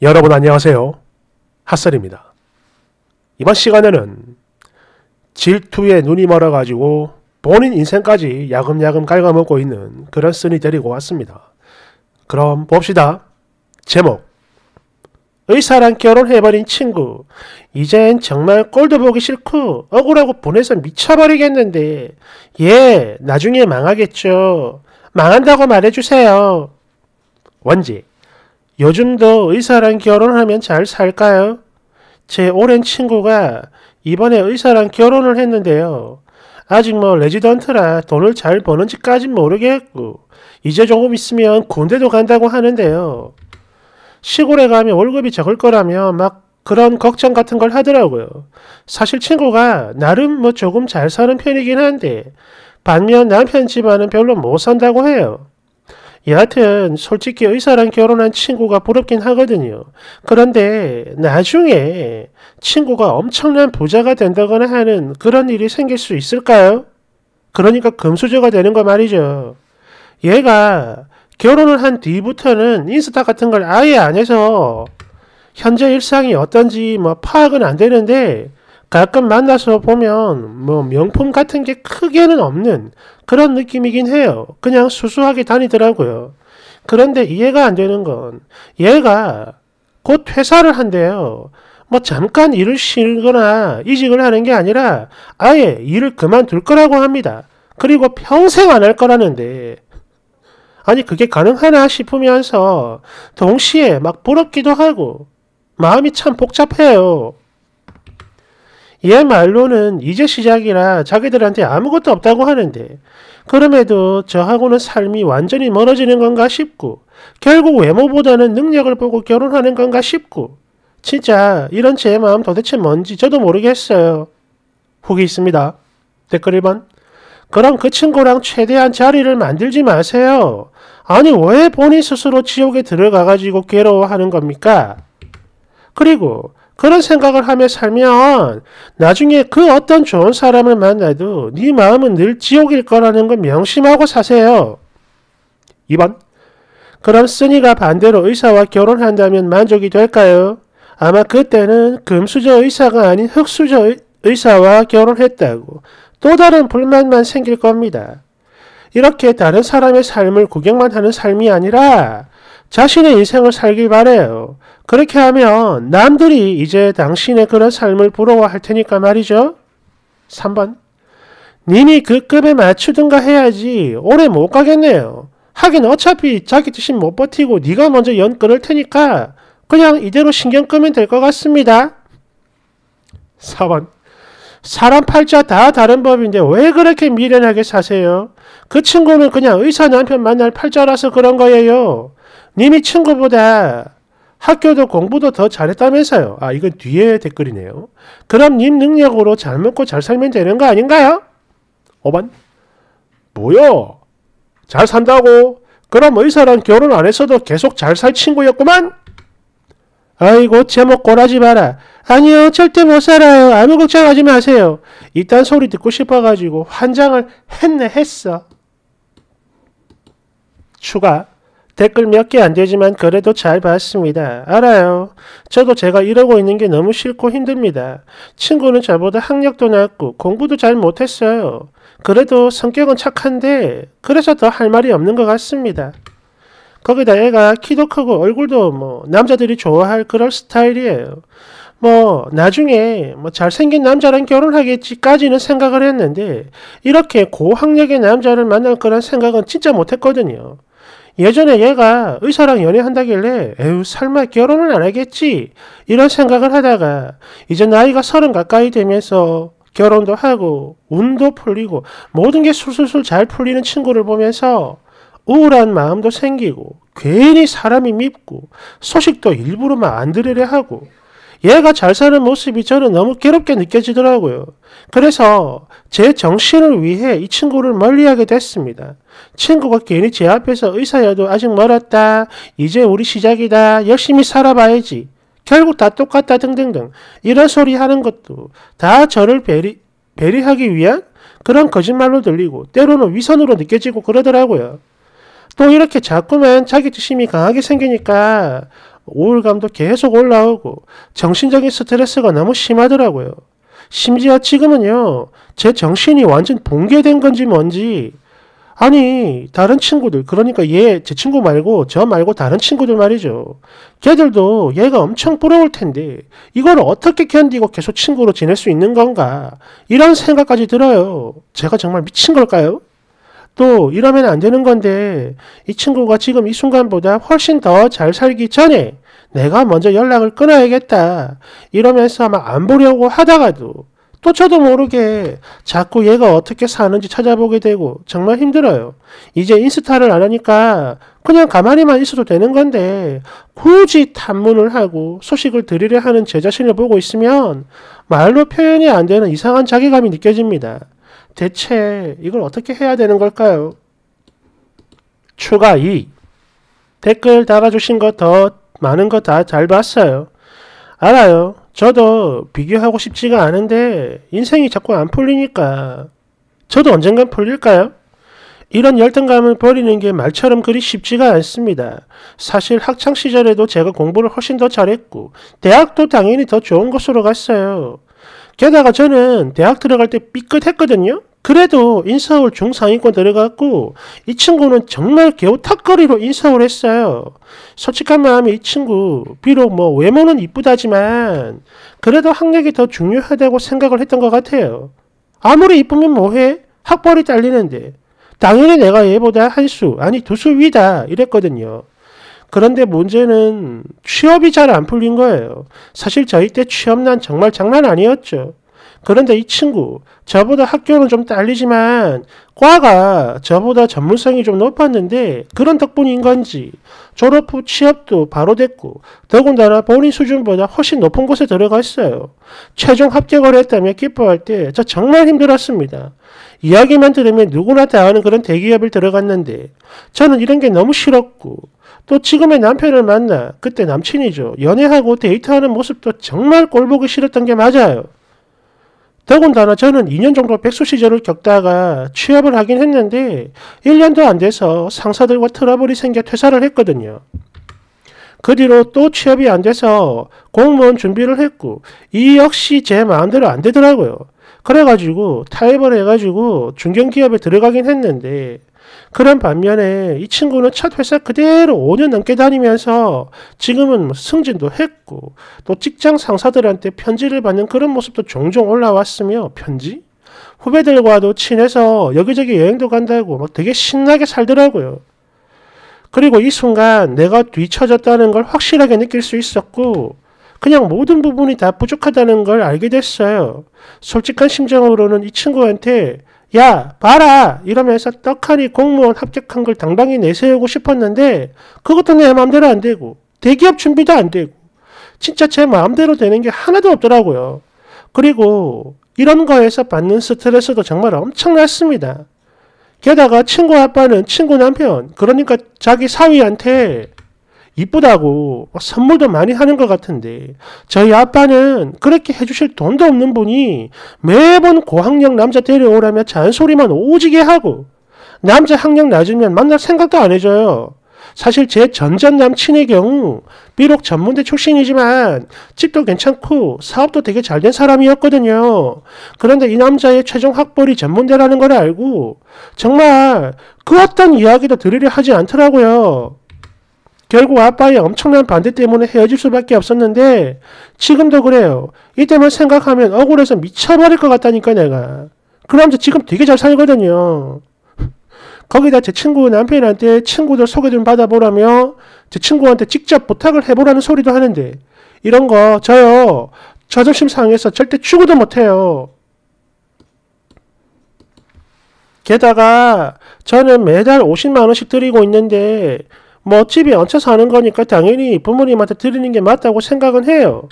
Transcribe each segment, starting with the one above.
여러분 안녕하세요. 핫설입니다. 이번 시간에는 질투에 눈이 멀어가지고 본인 인생까지 야금야금 갉아먹고 있는 그런 쓴이 데리고 왔습니다. 그럼 봅시다. 제목 의사랑 결혼해버린 친구 이젠 정말 꼴도 보기 싫고 억울하고 보내서 미쳐버리겠는데 예 나중에 망하겠죠. 망한다고 말해주세요. 원지 요즘도 의사랑 결혼하면 잘 살까요? 제 오랜 친구가 이번에 의사랑 결혼을 했는데요. 아직 뭐 레지던트라 돈을 잘 버는지까진 모르겠고 이제 조금 있으면 군대도 간다고 하는데요. 시골에 가면 월급이 적을 거라며 막 그런 걱정 같은 걸 하더라고요. 사실 친구가 나름 뭐 조금 잘 사는 편이긴 한데 반면 남편 집안은 별로 못 산다고 해요. 여하튼 솔직히 의사랑 결혼한 친구가 부럽긴 하거든요. 그런데 나중에 친구가 엄청난 부자가 된다거나 하는 그런 일이 생길 수 있을까요? 그러니까 금수저가 되는 거 말이죠. 얘가 결혼을 한 뒤부터는 인스타 같은 걸 아예 안 해서 현재 일상이 어떤지 뭐 파악은 안 되는데 가끔 만나서 보면 뭐 명품 같은 게 크게는 없는 그런 느낌이긴 해요. 그냥 수수하게 다니더라고요. 그런데 이해가 안 되는 건 얘가 곧 퇴사를 한대요. 뭐 잠깐 일을 쉬거나 이직을 하는 게 아니라 아예 일을 그만둘 거라고 합니다. 그리고 평생 안 할 거라는데 아니 그게 가능하나 싶으면서 동시에 막 부럽기도 하고 마음이 참 복잡해요. 얘말로는 이제 시작이라 자기들한테 아무것도 없다고 하는데 그럼에도 저하고는 삶이 완전히 멀어지는 건가 싶고 결국 외모보다는 능력을 보고 결혼하는 건가 싶고 진짜 이런 제 마음 도대체 뭔지 저도 모르겠어요. 후기 있습니다. 댓글 1번 그럼 그 친구랑 최대한 자리를 만들지 마세요. 아니 왜 본인 스스로 지옥에 들어가가지고 괴로워하는 겁니까? 그리고 그런 생각을 하며 살면 나중에 그 어떤 좋은 사람을 만나도 네 마음은 늘 지옥일 거라는 걸 명심하고 사세요. 2번. 그럼 쓰니가 반대로 의사와 결혼한다면 만족이 될까요? 아마 그때는 금수저 의사가 아닌 흑수저 의사와 결혼했다고 또 다른 불만만 생길 겁니다. 이렇게 다른 사람의 삶을 구경만 하는 삶이 아니라 자신의 인생을 살길 바래요. 그렇게 하면 남들이 이제 당신의 그런 삶을 부러워할 테니까 말이죠. 3번. 님이 그 급에 맞추든가 해야지 오래 못 가겠네요. 하긴 어차피 자기 뜻이 못 버티고 네가 먼저 연 끊을 테니까 그냥 이대로 신경 끄면 될 것 같습니다. 4번. 사람 팔자 다 다른 법인데 왜 그렇게 미련하게 사세요? 그 친구는 그냥 의사 남편 만날 팔자라서 그런 거예요. 님이 친구보다 학교도 공부도 더 잘했다면서요. 아 이건 뒤에 댓글이네요. 그럼 님 능력으로 잘 먹고 잘 살면 되는 거 아닌가요? 5번 뭐요? 잘 산다고? 그럼 의사랑 결혼 안 했어도 계속 잘 살 친구였구만? 아이고 제목 꼬라지 마라. 아니요 절대 못 살아요. 아무 걱정하지 마세요. 이딴 소리 듣고 싶어가지고 환장을 했네 했어. 추가 댓글 몇 개 안 되지만 그래도 잘 봤습니다. 알아요. 저도 제가 이러고 있는 게 너무 싫고 힘듭니다. 친구는 저보다 학력도 낮고 공부도 잘 못했어요. 그래도 성격은 착한데 그래서 더 할 말이 없는 것 같습니다. 거기다 애가 키도 크고 얼굴도 뭐 남자들이 좋아할 그런 스타일이에요. 뭐 나중에 뭐 잘생긴 남자랑 결혼하겠지까지는 생각을 했는데 이렇게 고학력의 남자를 만날 거란 생각은 진짜 못했거든요. 예전에 얘가 의사랑 연애한다길래 에휴 설마 결혼은 안 하겠지 이런 생각을 하다가 이제 나이가 서른 가까이 되면서 결혼도 하고 운도 풀리고 모든 게 술술술 잘 풀리는 친구를 보면서 우울한 마음도 생기고 괜히 사람이 밉고 소식도 일부러 막안 들으려 하고 얘가 잘 사는 모습이 저는 너무 괴롭게 느껴지더라고요. 그래서 제 정신을 위해 이 친구를 멀리하게 됐습니다. 친구가 괜히 제 앞에서 의사여도 아직 멀었다. 이제 우리 시작이다. 열심히 살아봐야지. 결국 다 똑같다 등등등 이런 소리 하는 것도 다 저를 배리, 배리하기 위한 그런 거짓말로 들리고 때로는 위선으로 느껴지고 그러더라고요. 또 이렇게 자꾸만 자기 자심이 강하게 생기니까 우울감도 계속 올라오고 정신적인 스트레스가 너무 심하더라고요. 심지어 지금은요, 제 정신이 완전 붕괴된 건지 뭔지, 아니, 다른 친구들, 그러니까 얘, 제 친구 말고, 저 말고 다른 친구들 말이죠. 걔들도 얘가 엄청 부러울 텐데, 이걸 어떻게 견디고 계속 친구로 지낼 수 있는 건가? 이런 생각까지 들어요. 제가 정말 미친 걸까요? 또 이러면 안 되는 건데 이 친구가 지금 이 순간보다 훨씬 더 잘 살기 전에 내가 먼저 연락을 끊어야겠다 이러면서 아마 안 보려고 하다가도 또 저도 모르게 자꾸 얘가 어떻게 사는지 찾아보게 되고 정말 힘들어요. 이제 인스타를 안 하니까 그냥 가만히만 있어도 되는 건데 굳이 탐문을 하고 소식을 들으려 하는 제 자신을 보고 있으면 말로 표현이 안 되는 이상한 자괴감이 느껴집니다. 대체 이걸 어떻게 해야 되는 걸까요? 추가 2. 댓글 달아주신 것 더 많은 거 다 잘 봤어요. 알아요. 저도 비교하고 싶지가 않은데 인생이 자꾸 안 풀리니까 저도 언젠간 풀릴까요? 이런 열등감을 버리는 게 말처럼 그리 쉽지가 않습니다. 사실 학창 시절에도 제가 공부를 훨씬 더 잘했고 대학도 당연히 더 좋은 곳으로 갔어요. 게다가 저는 대학 들어갈 때 삐끗했거든요. 그래도 인서울 중상위권 들어갔고 이 친구는 정말 겨우 탁거리로 인서울 했어요. 솔직한 마음에 이 친구 비록 뭐 외모는 이쁘다지만 그래도 학력이 더 중요하다고 생각을 했던 것 같아요. 아무리 이쁘면 뭐해? 학벌이 딸리는데 당연히 내가 얘보다 한 수 아니 두 수 위다 이랬거든요. 그런데 문제는 취업이 잘 안 풀린 거예요. 사실 저희 때 취업난 정말 장난 아니었죠. 그런데 이 친구, 저보다 학교는 좀 딸리지만 과가 저보다 전문성이 좀 높았는데 그런 덕분인 건지 졸업 후 취업도 바로 됐고 더군다나 본인 수준보다 훨씬 높은 곳에 들어갔어요. 최종 합격을 했다며 기뻐할 때 저 정말 힘들었습니다. 이야기만 들으면 누구나 다 아는 그런 대기업을 들어갔는데 저는 이런 게 너무 싫었고 또 지금의 남편을 만나 그때 남친이죠. 연애하고 데이트하는 모습도 정말 꼴보기 싫었던 게 맞아요. 더군다나 저는 2년 정도 백수 시절을 겪다가 취업을 하긴 했는데 1년도 안 돼서 상사들과 트러블이 생겨 퇴사를 했거든요. 그 뒤로 또 취업이 안 돼서 공무원 준비를 했고 이 역시 제 마음대로 안 되더라고요. 그래가지고 타협을 해가지고 중견기업에 들어가긴 했는데 그런 반면에 이 친구는 첫 회사 그대로 5년 넘게 다니면서 지금은 뭐 승진도 했고 또 직장 상사들한테 편지를 받는 그런 모습도 종종 올라왔으며 편지? 후배들과도 친해서 여기저기 여행도 간다고 막 되게 신나게 살더라고요. 그리고 이 순간 내가 뒤처졌다는 걸 확실하게 느낄 수 있었고 그냥 모든 부분이 다 부족하다는 걸 알게 됐어요. 솔직한 심정으로는 이 친구한테 야, 봐라! 이러면서 떡하니 공무원 합격한 걸 당당히 내세우고 싶었는데, 그것도 내 마음대로 안 되고, 대기업 준비도 안 되고, 진짜 제 마음대로 되는 게 하나도 없더라고요. 그리고 이런 거에서 받는 스트레스도 정말 엄청났습니다. 게다가 친구 아빠는 친구 남편, 그러니까 자기 사위한테 이쁘다고 선물도 많이 하는 것 같은데 저희 아빠는 그렇게 해주실 돈도 없는 분이 매번 고학력 남자 데려오라며 잔소리만 오지게 하고 남자 학력 낮으면 만날 생각도 안 해줘요. 사실 제 전전 남친의 경우 비록 전문대 출신이지만 집도 괜찮고 사업도 되게 잘 된 사람이었거든요. 그런데 이 남자의 최종 학벌이 전문대라는 걸 알고 정말 그 어떤 이야기도 들으려 하지 않더라고요. 결국 아빠의 엄청난 반대 때문에 헤어질 수밖에 없었는데 지금도 그래요. 이때만 생각하면 억울해서 미쳐버릴 것 같다니까 내가. 그럼 저 지금 되게 잘 살거든요. 거기다 제 친구 남편한테 친구들 소개 좀 받아보라며 제 친구한테 직접 부탁을 해보라는 소리도 하는데 이런 거 저요 자존심 상해서 절대 추구도 못해요. 게다가 저는 매달 50만원씩 드리고 있는데 뭐 집에 얹혀 사는 거니까 당연히 부모님한테 드리는 게 맞다고 생각은 해요.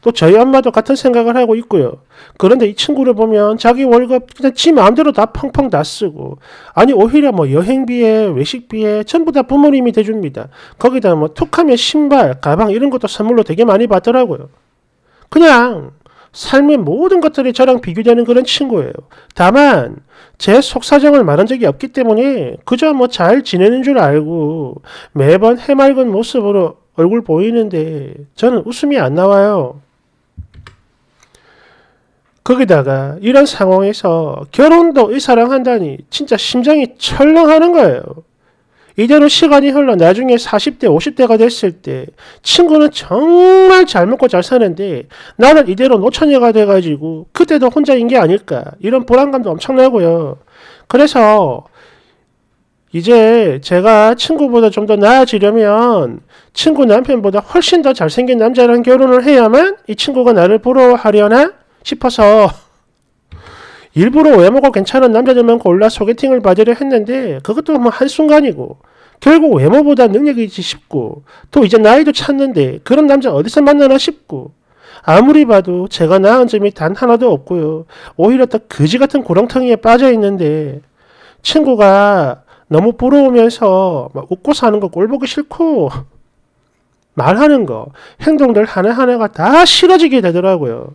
또 저희 엄마도 같은 생각을 하고 있고요. 그런데 이 친구를 보면 자기 월급 그냥 지 마음대로 다 펑펑 다 쓰고 아니 오히려 뭐 여행비에 외식비에 전부 다 부모님이 대줍니다. 거기다 뭐 툭하면 신발, 가방 이런 것도 선물로 되게 많이 받더라고요. 그냥 삶의 모든 것들이 저랑 비교되는 그런 친구예요. 다만 제 속사정을 말한 적이 없기 때문에 그저 뭐 잘 지내는 줄 알고 매번 해맑은 모습으로 얼굴 보이는데 저는 웃음이 안 나와요. 거기다가 이런 상황에서 결혼도 이 사랑 한다니 진짜 심장이 철렁하는 거예요. 이대로 시간이 흘러 나중에 40대, 50대가 됐을 때 친구는 정말 잘 먹고 잘 사는데 나는 이대로 노처녀가 돼가지고 그때도 혼자인 게 아닐까 이런 불안감도 엄청나고요. 그래서 이제 제가 친구보다 좀 더 나아지려면 친구 남편보다 훨씬 더 잘생긴 남자랑 결혼을 해야만 이 친구가 나를 부러워하려나 싶어서 일부러 외모가 괜찮은 남자들만 골라 소개팅을 받으려 했는데 그것도 뭐 한순간이고 결국 외모보다 능력이지 싶고 또 이제 나이도 찼는데 그런 남자 어디서 만나나 싶고 아무리 봐도 제가 나은 점이 단 하나도 없고요. 오히려 더 거지 같은 고렁텅이에 빠져 있는데 친구가 너무 부러우면서 막 웃고 사는 거 꼴보기 싫고 말하는 거 행동들 하나하나가 다 싫어지게 되더라고요.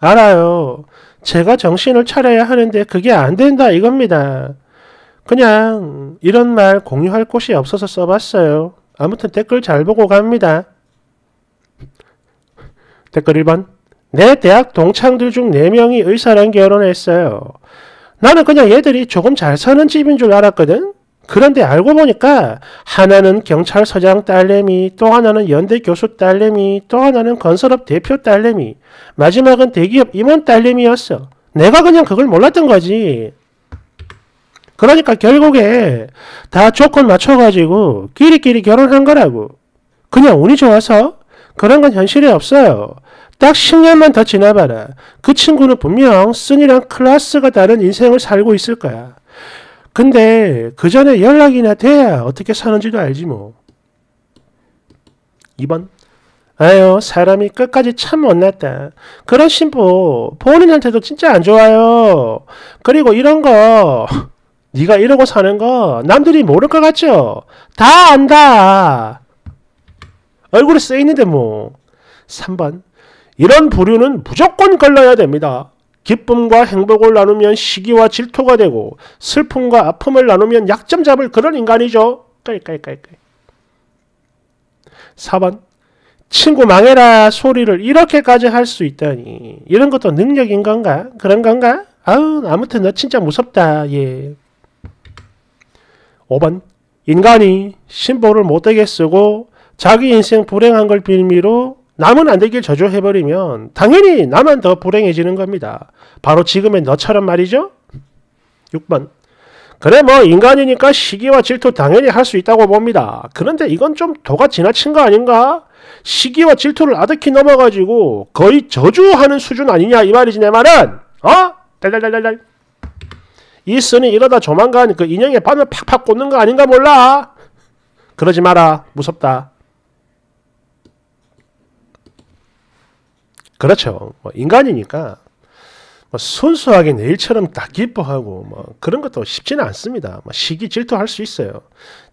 알아요. 제가 정신을 차려야 하는데 그게 안 된다 이겁니다. 그냥 이런 말 공유할 곳이 없어서 써봤어요. 아무튼 댓글 잘 보고 갑니다. 댓글 1번 내 대학 동창들 중 4명이 의사랑 결혼했어요. 나는 그냥 얘들이 조금 잘 사는 집인 줄 알았거든? 그런데 알고 보니까 하나는 경찰서장 딸내미, 또 하나는 연대 교수 딸내미, 또 하나는 건설업 대표 딸내미, 마지막은 대기업 임원 딸내미였어. 내가 그냥 그걸 몰랐던 거지. 그러니까 결국에 다 조건 맞춰가지고 끼리끼리 결혼한 거라고. 그냥 운이 좋아서? 그런 건 현실이 없어요. 딱 10년만 더 지나봐라. 그 친구는 분명 쓴이랑 클라스가 다른 인생을 살고 있을 거야. 근데 그 전에 연락이나 돼야 어떻게 사는지도 알지 뭐. 2번 아유 사람이 끝까지 참 못났다. 그런 신부 본인한테도 진짜 안 좋아요. 그리고 이런 거 네가 이러고 사는 거 남들이 모를 것 같죠? 다 안다. 얼굴에 쓰이는데 뭐. 3번 이런 부류는 무조건 걸러야 됩니다. 기쁨과 행복을 나누면 시기와 질투가 되고 슬픔과 아픔을 나누면 약점 잡을 그런 인간이죠. 깔깔깔깔. 4번 친구 망해라 소리를 이렇게까지 할 수 있다니 이런 것도 능력인 건가? 그런 건가? 아우 아무튼 너 진짜 무섭다. 예. 5번 인간이 신보를 못되게 쓰고 자기 인생 불행한 걸 빌미로 남은 안 되길 저조해버리면 당연히 나만 더 불행해지는 겁니다. 바로 지금의 너처럼 말이죠. 6번. 그래 뭐 인간이니까 시기와 질투 당연히 할 수 있다고 봅니다. 그런데 이건 좀 도가 지나친 거 아닌가? 시기와 질투를 아득히 넘어가지고 거의 저주하는 수준 아니냐 이 말이지 내 말은. 어? 달달달달달. 이으니 이러다 조만간 그인형의 바늘 팍팍 꽂는 거 아닌가 몰라. 그러지 마라. 무섭다. 그렇죠. 뭐 인간이니까 뭐 순수하게 내일처럼 다 기뻐하고 뭐 그런 것도 쉽지는 않습니다. 뭐 시기 질투할 수 있어요.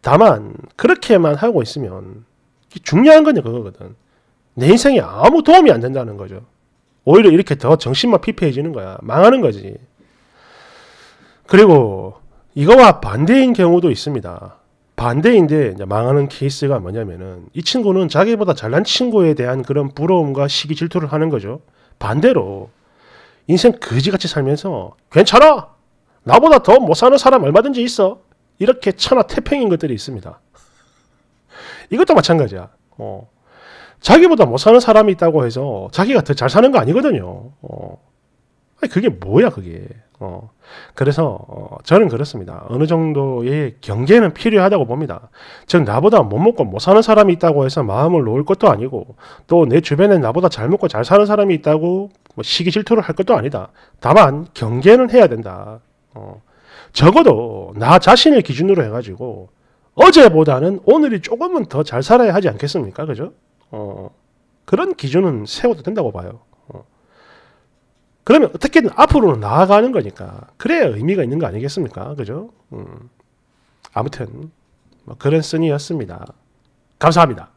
다만 그렇게만 하고 있으면 중요한 건 그거거든. 내 인생에 아무 도움이 안 된다는 거죠. 오히려 이렇게 더 정신만 피폐해지는 거야. 망하는 거지. 그리고 이거와 반대인 경우도 있습니다. 반대인데 망하는 케이스가 뭐냐면은 이 친구는 자기보다 잘난 친구에 대한 그런 부러움과 시기 질투를 하는 거죠. 반대로 인생 거지같이 살면서 괜찮아 나보다 더 못 사는 사람 얼마든지 있어 이렇게 천하 태평인 것들이 있습니다. 이것도 마찬가지야. 어. 자기보다 못 사는 사람이 있다고 해서 자기가 더 잘 사는 거 아니거든요. 어. 아니, 그게 뭐야 그게. 어. 그래서 어, 저는 그렇습니다. 어느 정도의 경계는 필요하다고 봅니다. 즉 나보다 못 먹고 못 사는 사람이 있다고 해서 마음을 놓을 것도 아니고 또 내 주변에 나보다 잘 먹고 잘 사는 사람이 있다고 뭐 시기 질투를 할 것도 아니다. 다만 경계는 해야 된다. 어. 적어도 나 자신을 기준으로 해가지고 어제보다는 오늘이 조금은 더 잘 살아야 하지 않겠습니까? 그죠? 어, 그런 기준은 세워도 된다고 봐요. 그러면 어떻게든 앞으로 나아가는 거니까 그래야 의미가 있는 거 아니겠습니까? 그죠? 음. 아무튼 뭐 그런 쓰니였습니다. 감사합니다.